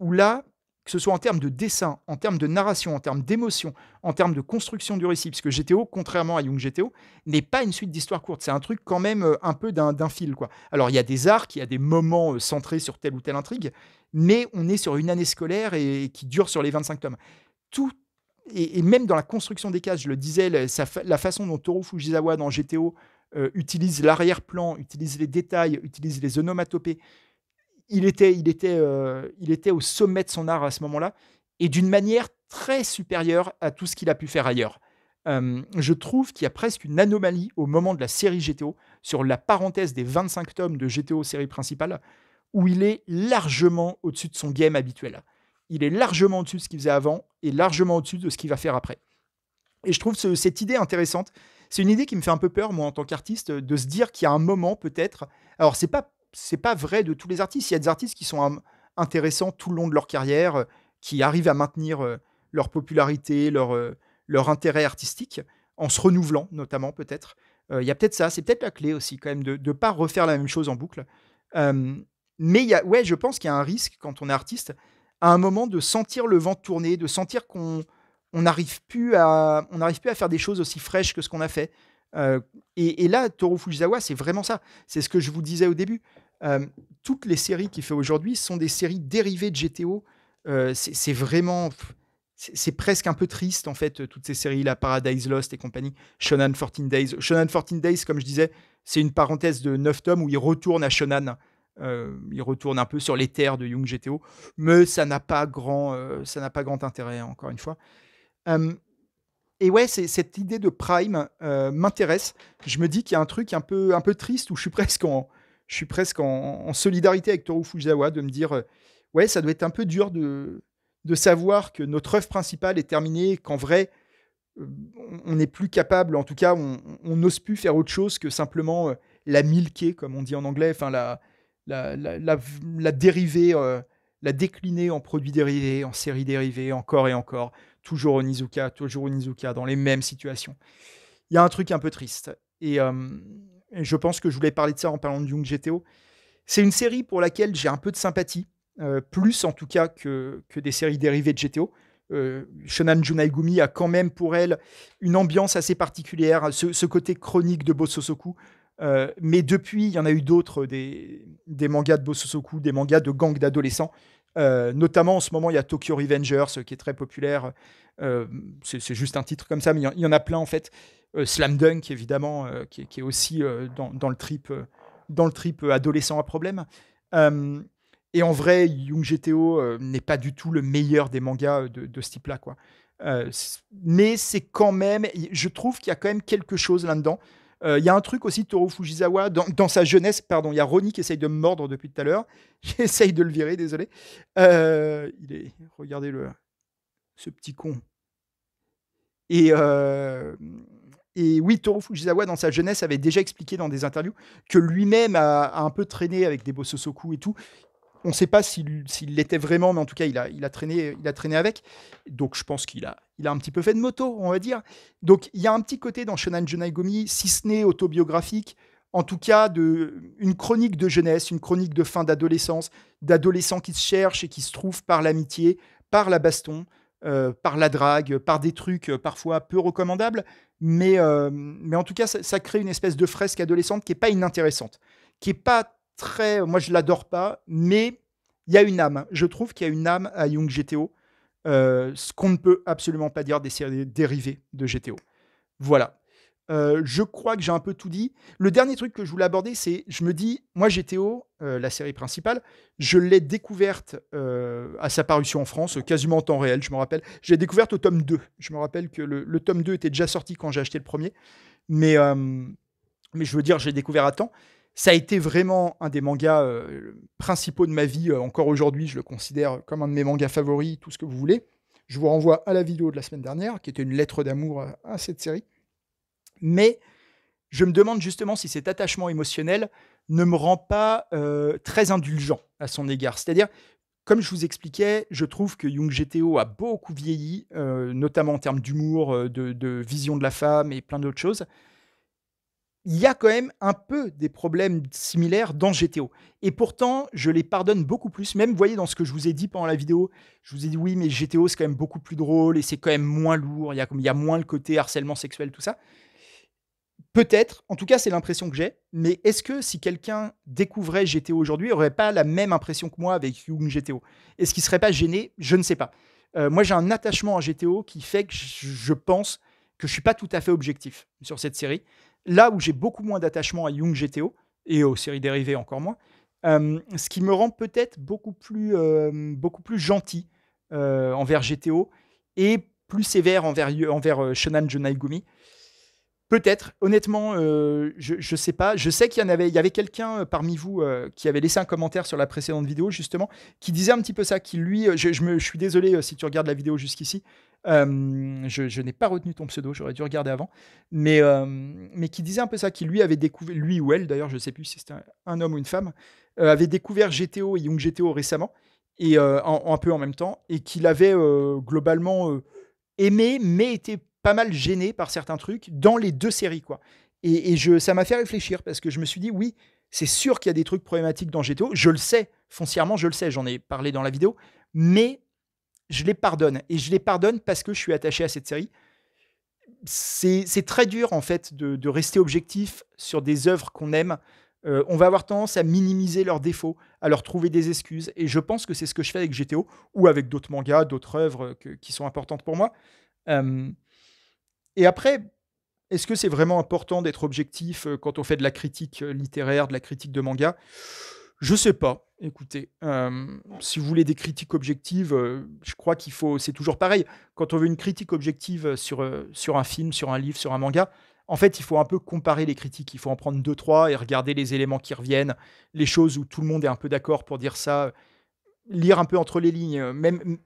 où là, que ce soit en termes de dessin, en termes de narration, en termes d'émotion, en termes de construction du récit, puisque GTO, contrairement à Young GTO, n'est pas une suite d'histoires courtes. C'est un truc quand même euh, un peu d'un fil. Quoi. Alors, il y a des arcs, il y a des moments euh, centrés sur telle ou telle intrigue, mais on est sur une année scolaire et, qui dure sur les 25 tomes. Tout et, même dans la construction des cases, je le disais, la, façon dont Toru Fujisawa dans GTO euh, utilise l'arrière-plan, utilise les détails, utilise les onomatopées, il était, il, était, euh, il était au sommet de son art à ce moment-là, et d'une manière très supérieure à tout ce qu'il a pu faire ailleurs. Euh, je trouve qu'il y a presque une anomalie au moment de la série GTO, sur la parenthèse des 25 tomes de GTO série principale, où il est largement au-dessus de son game habituel. Il est largement au-dessus de ce qu'il faisait avant et largement au-dessus de ce qu'il va faire après. Et je trouve cette idée intéressante. C'est une idée qui me fait un peu peur, moi, en tant qu'artiste, de se dire qu'il y a un moment, peut-être. Alors, c'est pas c'est pas vrai de tous les artistes. Il y a des artistes qui sont intéressants tout le long de leur carrière, qui arrivent à maintenir leur popularité, leur, intérêt artistique, en se renouvelant notamment peut-être. Il y a peut-être ça, c'est peut-être la clé aussi quand même de ne pas refaire la même chose en boucle. mais il y a, ouais, je pense qu'il y a un risque quand on est artiste, à un moment de sentir le vent tourner, de sentir qu'on n'arrive plus à on n'arrive plus à faire des choses aussi fraîches que ce qu'on a fait, euh, et, là, Toru Fujisawa, c'est vraiment ça. C'est ce que je vous disais au début. Euh, toutes les séries qu'il fait aujourd'hui sont des séries dérivées de GTO. Euh, c'est vraiment. C'est presque un peu triste, en fait, toutes ces séries-là, Paradise Lost et compagnie, Shonan 14 Days. Shonan 14 Days, comme je disais, c'est une parenthèse de 9 tomes où il retourne à Shonan. il retourne un peu sur les terres de Young GTO, mais ça n'a pas, grand, ça pas grand intérêt, encore une fois et ouais, cette idée de Prime euh, m'intéresse. Je me dis qu'il y a un truc un peu, un peu triste où je suis presque en, je suis presque en, solidarité avec Toru Fujisawa de me dire euh, ouais, ça doit être un peu dur de, savoir que notre œuvre principale est terminée, qu'en vrai, euh, on n'est plus capable, en tout cas, on n'ose plus faire autre chose que simplement la milquer, comme on dit en anglais, enfin la, la, la, la, la dériver, la décliner en produits dérivés, en séries dérivées, encore et encore toujours Onizuka, toujours Onizuka, dans les mêmes situations. Il y a un truc un peu triste. Et, euh, je pense que je voulais parler de ça en parlant de Young GTO. C'est une série pour laquelle j'ai un peu de sympathie, euh, plus en tout cas que, que, des séries dérivées de GTO. Euh, Shonan Junaigumi a quand même pour elle une ambiance assez particulière, ce, ce côté chronique de Bososoku. Euh, mais depuis, il y en a eu d'autres, des, des, mangas de Bososoku, des mangas de gangs d'adolescents. Euh, notamment en ce moment, il y a Tokyo Revengers euh, qui est très populaire. Euh, c'est juste un titre comme ça, mais il y, en a plein en fait. Slam Dunk, évidemment, qui est, qui, est, aussi dans, le trip, dans le trip adolescent à problème. et en vrai, Young GTO n'est pas du tout le meilleur des mangas de, de ce type-là. quoi. mais c'est quand même, je trouve qu'il y a quand même quelque chose là-dedans. Euh, il y a un truc aussi Toru Fujisawa dans, sa jeunesse. Pardon, il y a Ronnie qui essaye de me mordre depuis tout à l'heure. J'essaye de le virer, désolé. Euh, il est, regardez le, ce petit con. Et euh, et oui, Toru Fujisawa, dans sa jeunesse, avait déjà expliqué dans des interviews que lui-même a, un peu traîné avec des bossosoku et tout on ne sait pas s'il l'était vraiment, mais en tout cas, il a, traîné, avec. Donc, je pense qu'il a, un petit peu fait de moto, on va dire. Donc, il y a un petit côté dans Shonan Jonai Gomi, si ce n'est autobiographique, en tout cas, de, une chronique de jeunesse, une chronique de fin d'adolescence, d'adolescents qui se cherchent et qui se trouvent par l'amitié, par la baston, euh, par la drague, par des trucs euh, parfois peu recommandables. Euh, mais, en tout cas, ça, ça crée une espèce de fresque adolescente qui n'est pas inintéressante, qui n'est pas très. Moi, je l'adore pas, mais il y a une âme. Je trouve qu'il y a une âme à Young GTO, euh, ce qu'on ne peut absolument pas dire des séries dérivées de GTO. Voilà. Euh, je crois que j'ai un peu tout dit. Le dernier truc que je voulais aborder, c'est, je me dis, moi GTO, euh, la série principale, je l'ai découverte à sa parution en France, quasiment en temps réel, je me rappelle. Je l'ai découverte au tome 2. Je me rappelle que le, tome 2 était déjà sorti quand j'ai acheté le premier. Mais, mais je veux dire, j'ai découvert à temps. Ça a été vraiment un des mangas euh, principaux de ma vie. Euh, encore aujourd'hui, je le considère comme un de mes mangas favoris, tout ce que vous voulez. Je vous renvoie à la vidéo de la semaine dernière, qui était une lettre d'amour à, cette série. Mais je me demande justement si cet attachement émotionnel ne me rend pas euh, très indulgent à son égard. C'est-à-dire, comme je vous expliquais, je trouve que Young GTO a beaucoup vieilli, notamment en termes d'humour, de, vision de la femme et plein d'autres choses il y a quand même un peu des problèmes similaires dans GTO. Et pourtant, je les pardonne beaucoup plus. Même, vous voyez, dans ce que je vous ai dit pendant la vidéo, je vous ai dit oui, mais GTO, c'est quand même beaucoup plus drôle et c'est quand même moins lourd. Il y, a, il y a moins le côté harcèlement sexuel, tout ça. Peut-être, en tout cas, c'est l'impression que j'ai. Mais est-ce que si quelqu'un découvrait GTO aujourd'hui, il n'aurait pas la même impression que moi avec Young GTO Est-ce qu'il ne serait pas gêné Je ne sais pas. Euh, moi, j'ai un attachement à GTO qui fait que je pense que je ne suis pas tout à fait objectif sur cette série. Là où j'ai beaucoup moins d'attachement à Young GTO, et aux séries dérivées encore moins, euh, ce qui me rend peut-être beaucoup, plus euh, beaucoup plus gentil euh, envers GTO et plus sévère envers, envers Shonan Gumi, Peut-être, honnêtement, euh, je ne sais pas. Je sais qu'il y en avait, il y avait quelqu'un euh, parmi vous euh, qui avait laissé un commentaire sur la précédente vidéo, justement, qui disait un petit peu ça, qui lui, je, me, suis désolé si tu regardes la vidéo jusqu'ici, je, n'ai pas retenu ton pseudo, j'aurais dû regarder avant, mais, mais qui disait un peu ça, qui lui avait découvert, lui ou elle d'ailleurs, je ne sais plus si c'était un, homme ou une femme, avait découvert GTO et Young GTO récemment, et un peu en même temps, et qu'il avait globalement aimé, mais était pas mal gêné par certains trucs dans les deux séries, quoi. Et, je, ça m'a fait réfléchir parce que je me suis dit, oui, c'est sûr qu'il y a des trucs problématiques dans GTO. Je le sais, foncièrement, je le sais, j'en ai parlé dans la vidéo, mais je les pardonne. Et je les pardonne parce que je suis attaché à cette série. C'est très dur, en fait, de, rester objectif sur des œuvres qu'on aime. Euh, on va avoir tendance à minimiser leurs défauts, à leur trouver des excuses. Et je pense que c'est ce que je fais avec GTO ou avec d'autres mangas, d'autres œuvres qui sont importantes pour moi. Euh, et après, est-ce que c'est vraiment important d'être objectif euh, quand on fait de la critique euh, littéraire, de la critique de manga Je sais pas. Écoutez, euh, si vous voulez des critiques objectives, je crois qu'il faut. C'est toujours pareil. Quand on veut une critique objective sur, sur un film, sur un livre, sur un manga, en fait, il faut un peu comparer les critiques. Il faut en prendre deux, trois et regarder les éléments qui reviennent, les choses où tout le monde est un peu d'accord pour dire ça. Lire un peu entre les lignes. Même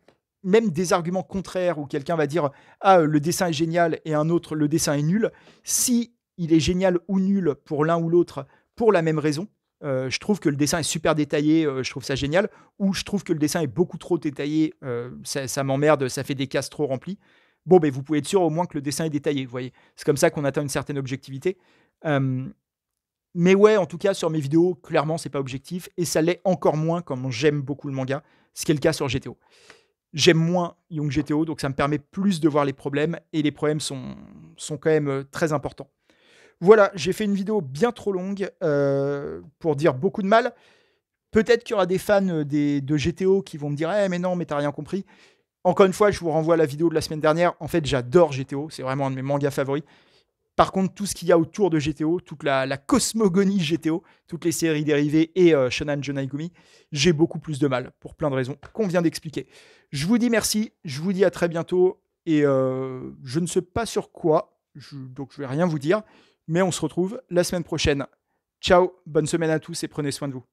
même des arguments contraires où quelqu'un va dire ah le dessin est génial et un autre le dessin est nul, si il est génial ou nul pour l'un ou l'autre pour la même raison, euh, je trouve que le dessin est super détaillé, euh, je trouve ça génial, ou je trouve que le dessin est beaucoup trop détaillé, euh, ça, m'emmerde, ça fait des cases trop remplies. Bon, ben vous pouvez être sûr au moins que le dessin est détaillé, vous voyez. C'est comme ça qu'on atteint une certaine objectivité. mais ouais, en tout cas, sur mes vidéos, clairement, c'est pas objectif, et ça l'est encore moins comme j'aime beaucoup le manga, ce qui est le cas sur GTO. J'aime moins Young GTO, donc ça me permet plus de voir les problèmes, et les problèmes sont, sont quand même euh, très importants. Voilà, j'ai fait une vidéo bien trop longue euh, pour dire beaucoup de mal. Peut-être qu'il y aura des fans euh, de GTO qui vont me dire eh, mais non, mais t'as rien compris ». Encore une fois, je vous renvoie à la vidéo de la semaine dernière. En fait, j'adore GTO, c'est vraiment un de mes mangas favoris. Par contre, tout ce qu'il y a autour de GTO, toute la, cosmogonie GTO, toutes les séries dérivées et euh, Shannon Jonai Jonaigumi, j'ai beaucoup plus de mal pour plein de raisons qu'on vient d'expliquer. Je vous dis merci, je vous dis à très bientôt et euh, je ne sais pas sur quoi, donc je vais rien vous dire, mais on se retrouve la semaine prochaine. Ciao, bonne semaine à tous et prenez soin de vous.